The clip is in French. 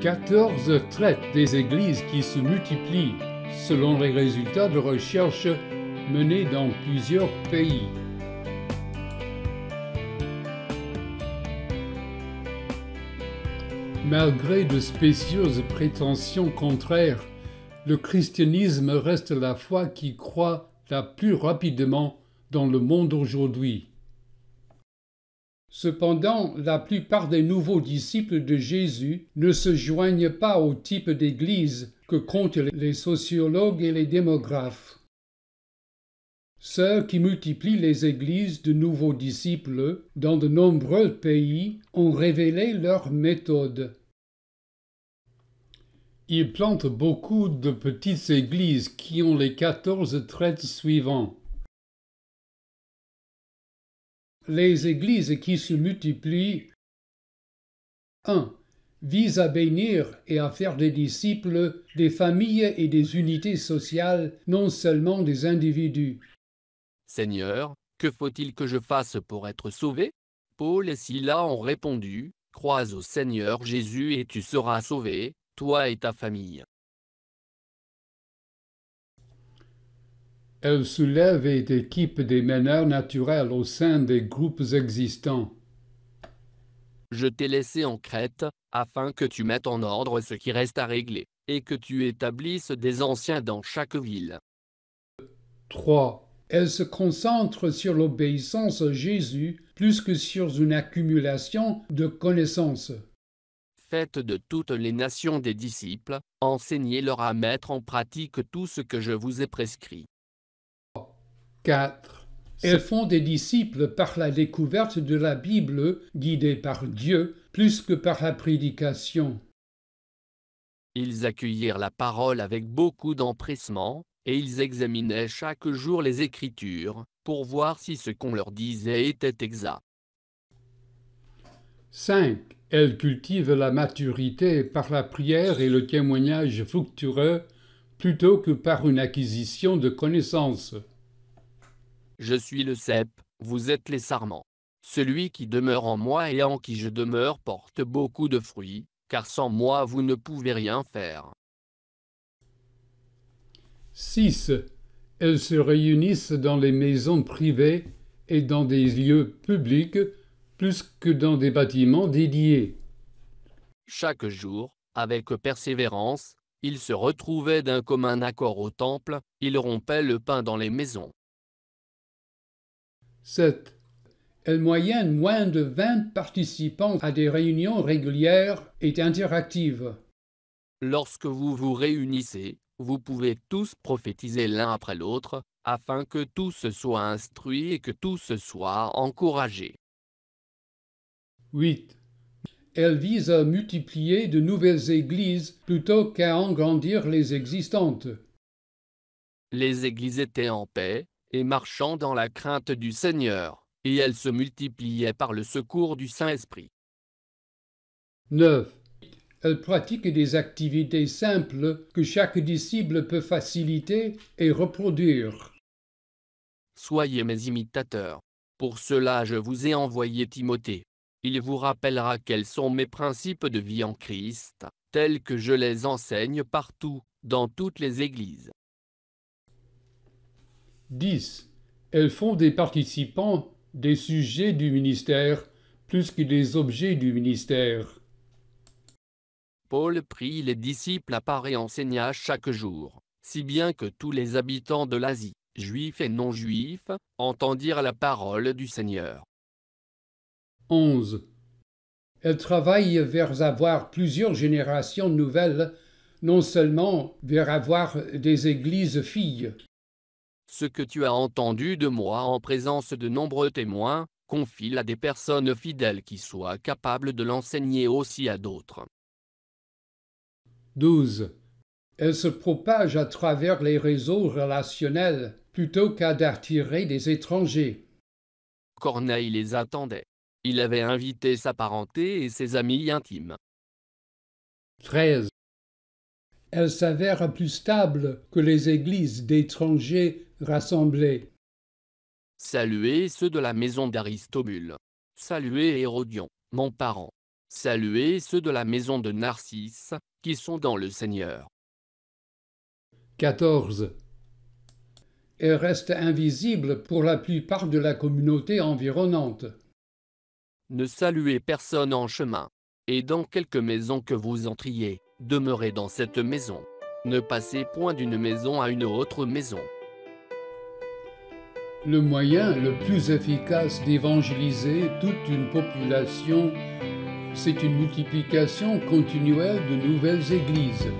14 traites des églises qui se multiplient selon les résultats de recherches menées dans plusieurs pays. Malgré de spécieuses prétentions contraires, le christianisme reste la foi qui croit la plus rapidement dans le monde aujourd'hui. Cependant, la plupart des nouveaux disciples de Jésus ne se joignent pas au type d'Église que comptent les sociologues et les démographes. Ceux qui multiplient les églises de nouveaux disciples dans de nombreux pays ont révélé leur méthode. Ils plantent beaucoup de petites églises qui ont les quatorze traits suivants les églises qui se multiplient 1. visent à bénir et à faire des disciples des familles et des unités sociales, non seulement des individus. Seigneur, que faut-il que je fasse pour être sauvé Paul et Sylla ont répondu, Crois au Seigneur Jésus et tu seras sauvé, toi et ta famille. Elle soulève et équipe des meneurs naturels au sein des groupes existants. Je t'ai laissé en Crète, afin que tu mettes en ordre ce qui reste à régler, et que tu établisses des anciens dans chaque ville. 3. Elle se concentre sur l'obéissance à Jésus plus que sur une accumulation de connaissances. Faites de toutes les nations des disciples, enseignez-leur à mettre en pratique tout ce que je vous ai prescrit. 4. Elles font des disciples par la découverte de la Bible, guidée par Dieu, plus que par la prédication. Ils accueillirent la parole avec beaucoup d'empressement, et ils examinaient chaque jour les Écritures, pour voir si ce qu'on leur disait était exact. 5. Elles cultivent la maturité par la prière et le témoignage fructueux plutôt que par une acquisition de connaissances. Je suis le cep, vous êtes les sarments. Celui qui demeure en moi et en qui je demeure porte beaucoup de fruits, car sans moi vous ne pouvez rien faire. 6. Elles se réunissent dans les maisons privées et dans des lieux publics plus que dans des bâtiments dédiés. Chaque jour, avec persévérance, ils se retrouvaient d'un commun accord au temple, ils rompaient le pain dans les maisons. 7. Elle moyenne moins de 20 participants à des réunions régulières et interactives. Lorsque vous vous réunissez, vous pouvez tous prophétiser l'un après l'autre, afin que tout se soit instruit et que tout se soit encouragé. 8. Elle vise à multiplier de nouvelles églises plutôt qu'à engrandir les existantes. Les églises étaient en paix, et marchant dans la crainte du Seigneur, et elle se multipliait par le secours du Saint-Esprit. 9. Elle pratique des activités simples que chaque disciple peut faciliter et reproduire. Soyez mes imitateurs. Pour cela je vous ai envoyé Timothée. Il vous rappellera quels sont mes principes de vie en Christ, tels que je les enseigne partout, dans toutes les églises. 10. Elles font des participants des sujets du ministère plus que des objets du ministère. Paul prit les disciples à part et enseigna chaque jour, si bien que tous les habitants de l'Asie, juifs et non-juifs, entendirent la parole du Seigneur. 11. Elles travaillent vers avoir plusieurs générations nouvelles, non seulement vers avoir des églises filles. Ce que tu as entendu de moi en présence de nombreux témoins, confie-le à des personnes fidèles qui soient capables de l'enseigner aussi à d'autres. 12. Elle se propage à travers les réseaux relationnels plutôt qu'à d'attirer des étrangers. Corneille les attendait. Il avait invité sa parenté et ses amis intimes. 13. Elle s'avère plus stable que les églises d'étrangers Rassemblez. Saluez ceux de la maison d'Aristobule. Saluez Hérodion, mon parent. Saluez ceux de la maison de Narcisse, qui sont dans le Seigneur. 14. Et reste invisible pour la plupart de la communauté environnante. Ne saluez personne en chemin. Et dans quelque maison que vous entriez, demeurez dans cette maison. Ne passez point d'une maison à une autre maison le moyen le plus efficace d'évangéliser toute une population, c'est une multiplication continuelle de nouvelles églises.